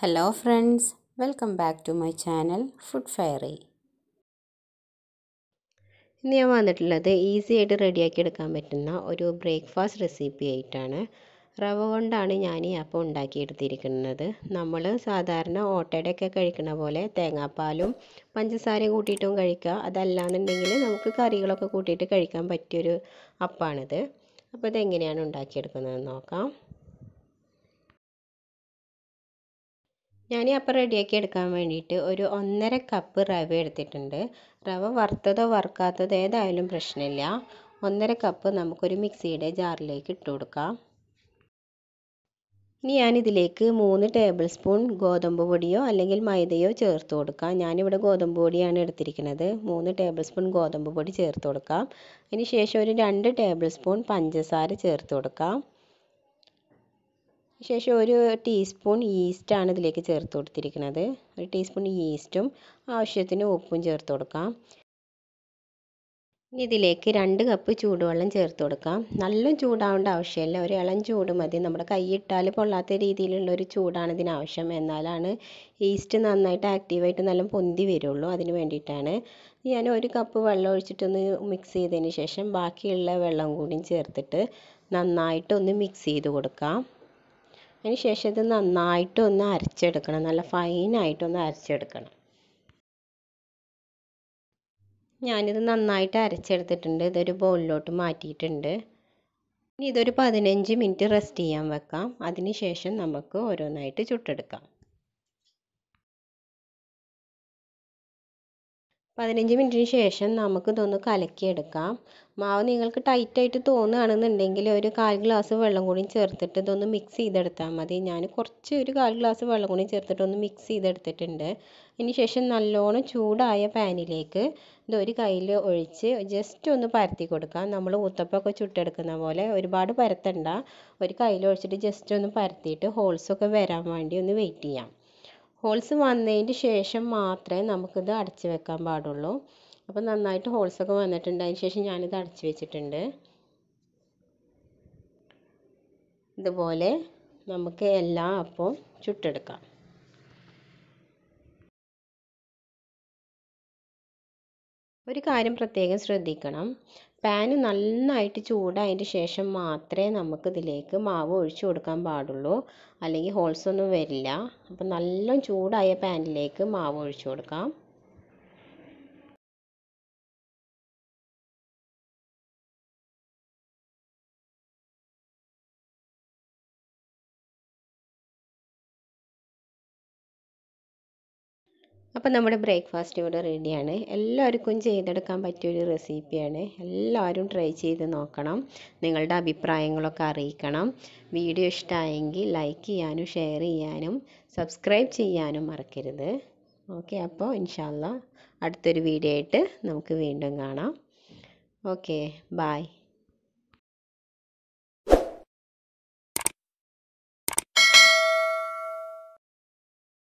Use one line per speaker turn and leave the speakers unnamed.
hello friends welcome back to my channel food fairy ഇന്ന് ഞാൻ വന്നിട്ടുള്ളത് ഈസി ആയിട്ട് റെഡിയാക്കി എടുക്കാൻ പറ്റുന്ന ഒരു ബ്രേക്ക്ഫാസ്റ്റ് റെസിപ്പി ആയിട്ടാണ് റവ കൊണ്ടാണ് ഞാൻ ഈ അപ്പം ഉണ്ടാക്കിയെടുത്തിരിക്കുന്നത് നമ്മൾ സാധാരണ ഓട്ടയുടെയൊക്കെ കഴിക്കുന്ന പോലെ തേങ്ങാപ്പാലും പഞ്ചസാരയും കൂട്ടിയിട്ടും കഴിക്കുക അതല്ലാന്നുണ്ടെങ്കിൽ നമുക്ക് കറികളൊക്കെ കൂട്ടിയിട്ട് കഴിക്കാൻ പറ്റിയൊരു അപ്പാണിത് അപ്പോൾ ഇതെങ്ങനെയാണ് ഉണ്ടാക്കിയെടുക്കുന്നതെന്ന് നോക്കാം ഞാൻ അപ്പം റെഡിയാക്കി എടുക്കാൻ വേണ്ടിയിട്ട് ഒരു ഒന്നര കപ്പ് റവ എടുത്തിട്ടുണ്ട് റവ വറുത്തതോ വറുക്കാത്തതോ ഏതായാലും പ്രശ്നമില്ല ഒന്നര കപ്പ് നമുക്കൊരു മിക്സിയുടെ ജാറിലേക്ക് ഇട്ട് കൊടുക്കാം ഇനി ഞാനിതിലേക്ക് മൂന്ന് ടേബിൾ സ്പൂൺ ഗോതമ്പ് പൊടിയോ അല്ലെങ്കിൽ മൈദയോ ചേർത്ത് കൊടുക്കാം ഞാനിവിടെ ഗോതമ്പ് പൊടിയാണ് എടുത്തിരിക്കുന്നത് മൂന്ന് ടേബിൾ സ്പൂൺ ഗോതമ്പ് പൊടി ചേർത്ത് കൊടുക്കാം അതിന് ശേഷം ഒരു രണ്ട് ടേബിൾ സ്പൂൺ പഞ്ചസാര ചേർത്ത് കൊടുക്കാം ശേഷം ഒരു ടീസ്പൂൺ ഈസ്റ്റാണ് ഇതിലേക്ക് ചേർത്ത് കൊടുത്തിരിക്കുന്നത് ഒരു ടീസ്പൂൺ ഈസ്റ്റും ആവശ്യത്തിന് ഉപ്പും ചേർത്ത് കൊടുക്കാം ഇനി ഇതിലേക്ക് രണ്ട് കപ്പ് ചൂടുവെള്ളം ചേർത്ത് കൊടുക്കാം നല്ല ചൂടാവേണ്ട ആവശ്യമില്ല ഒരു ഇളം ചൂട് മതി നമ്മുടെ കൈയിട്ടാൽ പൊള്ളാത്ത രീതിയിലുള്ള ഒരു ചൂടാണ് ഇതിനാവശ്യം എന്നാലാണ് ഈസ്റ്റ് നന്നായിട്ട് ആക്റ്റീവായിട്ട് നല്ല പൊന്തി വരുള്ളൂ അതിന് വേണ്ടിയിട്ടാണ് ഞാൻ ഒരു കപ്പ് വെള്ളം ഒഴിച്ചിട്ടൊന്ന് മിക്സ് ചെയ്തതിന് ശേഷം ബാക്കിയുള്ള വെള്ളം കൂടിയും ചേർത്തിട്ട് നന്നായിട്ടൊന്ന് മിക്സ് ചെയ്ത് കൊടുക്കാം അതിന് ശേഷം ഇത് ഒന്ന് അരച്ചെടുക്കണം നല്ല ഫൈനായിട്ടൊന്ന് അരച്ചെടുക്കണം ഞാനിത് നന്നായിട്ട് അരച്ചെടുത്തിട്ടുണ്ട് ഇതൊരു ബൗളിലോട്ട് മാറ്റിയിട്ടുണ്ട് ഇനി ഇതൊരു പതിനഞ്ച് മിനിറ്റ് റെസ്റ്റ് ചെയ്യാൻ വെക്കാം അതിന് ശേഷം നമുക്ക് ഓരോന്നായിട്ട് ചുട്ടെടുക്കാം പതിനഞ്ച് മിനിറ്റിന് ശേഷം നമുക്ക് ഇതൊന്ന് കലക്കിയെടുക്കാം മാവ് നിങ്ങൾക്ക് ആയിട്ട് തോന്നുകയാണെന്നുണ്ടെങ്കിൽ ഒരു കാൽ ഗ്ലാസ് വെള്ളം കൂടി ചേർത്തിട്ട് ഇതൊന്ന് മിക്സ് ചെയ്തെടുത്താൽ മതി ഞാൻ കുറച്ച് ഒരു കാൽ ഗ്ലാസ് വെള്ളം കൂടി ചേർത്തിട്ട് ഒന്ന് മിക്സ് ചെയ്തെടുത്തിട്ടുണ്ട് അതിന് ശേഷം നല്ലോണം ചൂടായ പാനിലേക്ക് ഇതൊരു കയ്യിൽ ഒഴിച്ച് ജസ്റ്റ് ഒന്ന് പരത്തി കൊടുക്കാം നമ്മൾ ഊത്തപ്പൊക്കെ ചുട്ടെടുക്കുന്ന പോലെ ഒരുപാട് പരത്തണ്ട ഒരു കയ്യിൽ ഒഴിച്ചിട്ട് ജസ്റ്റ് ഒന്ന് പരത്തിയിട്ട് ഹോൾസൊക്കെ വരാൻ വേണ്ടി ഒന്ന് വെയിറ്റ് ചെയ്യാം ഹോൾസ് വന്നതിന് ശേഷം മാത്രമേ നമുക്കിത് അടച്ച് വെക്കാൻ പാടുള്ളൂ അപ്പോൾ നന്നായിട്ട് ഹോൾസൊക്കെ വന്നിട്ടുണ്ട് അതിന് ശേഷം ഞാനിത് അടച്ച് വെച്ചിട്ടുണ്ട് ഇതുപോലെ നമുക്ക് എല്ലാ അപ്പവും ചുട്ടെടുക്കാം ഒരു കാര്യം പ്രത്യേകം ശ്രദ്ധിക്കണം പാൻ നന്നായിട്ട് ചൂടായതിന് ശേഷം മാത്രമേ നമുക്കിതിലേക്ക് മാവ് ഒഴിച്ച് കൊടുക്കാൻ പാടുള്ളൂ അല്ലെങ്കിൽ ഹോൾസ് ഒന്നും വരില്ല അപ്പോൾ നല്ല ചൂടായ പാനിലേക്ക് മാവ് ഒഴിച്ച് കൊടുക്കാം അപ്പോൾ നമ്മുടെ ബ്രേക്ക്ഫാസ്റ്റ് ഇവിടെ റെഡിയാണ് എല്ലാവർക്കും ചെയ്തെടുക്കാൻ പറ്റിയൊരു റെസിപ്പിയാണ് എല്ലാവരും ട്രൈ ചെയ്ത് നോക്കണം നിങ്ങളുടെ അഭിപ്രായങ്ങളൊക്കെ അറിയിക്കണം വീഡിയോ ഇഷ്ടമായെങ്കിൽ ലൈക്ക് ചെയ്യാനും ഷെയർ ചെയ്യാനും സബ്സ്ക്രൈബ് ചെയ്യാനും മറക്കരുത് ഓക്കെ അപ്പോൾ ഇൻഷാല്ല അടുത്തൊരു വീഡിയോ ആയിട്ട് നമുക്ക് വീണ്ടും കാണാം ഓക്കെ ബായ്